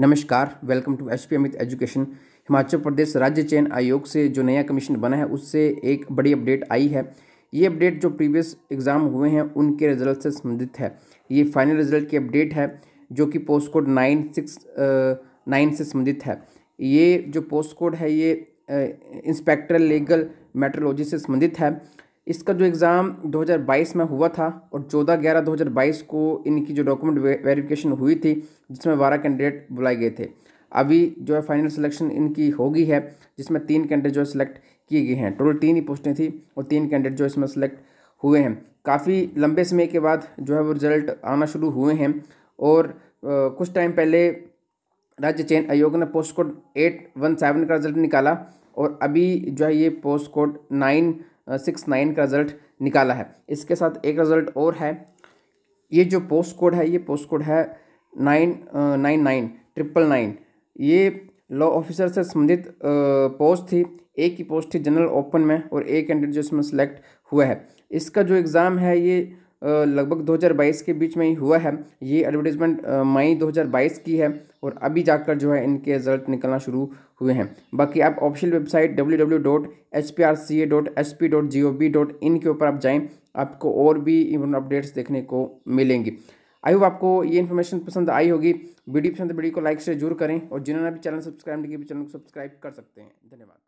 नमस्कार welcome to H P Amit education Himachal Pradesh राज्य चयन आयोग से जो नया कमीशन बना है उससे एक बड़ी अपडेट आई है ये अपडेट जो प्रीवियस एग्ज़ाम हुए हैं उनके रिजल्ट से संबंधित है ये फाइनल रिजल्ट की अपडेट है जो कि post code nine six nine से संबंधित है ये जो पोस्ट कोड है ये इंस्पेक्टर लीगल मेट्रोलॉजी से संबंधित है इसका जो एग्ज़ाम 2022 में हुआ था और 14 ग्यारह 2022 को इनकी जो डॉक्यूमेंट वेरिफिकेशन हुई थी जिसमें बारह कैंडिडेट बुलाए गए थे अभी जो है फाइनल सिलेक्शन इनकी होगी है जिसमें तीन कैंडिडेट जो है सिलेक्ट किए गए हैं टोटल तीन ही पोस्टें थी और तीन कैंडिडेट जो इसमें सेलेक्ट हुए हैं काफ़ी लंबे समय के बाद जो है वो रिजल्ट आना शुरू हुए हैं और आ, कुछ टाइम पहले राज्य चयन आयोग ने post code eight one seven का रिजल्ट निकाला और अभी जो है ये post code nine six nine का रिज़ल्ट निकाला है इसके साथ एक रिज़ल्ट और है ये जो पोस्ट कोड है ये पोस्ट कोड है nine nine nine triple nine ये लॉ ऑफिसर से संबंधित पोस्ट थी एक ही पोस्ट थी जनरल ओपन में और एक कैंडिडेट जो इसमें सेलेक्ट हुआ है इसका जो एग्ज़ाम है ये लगभग 2022 के बीच में ही हुआ है ये एडवर्टीज़मेंट मई 2022 की है और अभी जाकर जो है इनके रिजल्ट निकलना शुरू हुए हैं बाकी आप ऑफिशियल वेबसाइट www.hprca.sp.gov.in के ऊपर आप जाएं आपको और भी इम्पोर्टेंट अपडेट्स देखने को मिलेंगी आई होप आपको ये इन्फॉर्मेशन पसंद आई होगी वीडियो पसंद वीडियो को लाइक से जरूर करें और जिन्होंने भी चैनल सब्सक्राइब नहीं किया चैनल को सब्सक्राइब कर सकते हैं धन्यवाद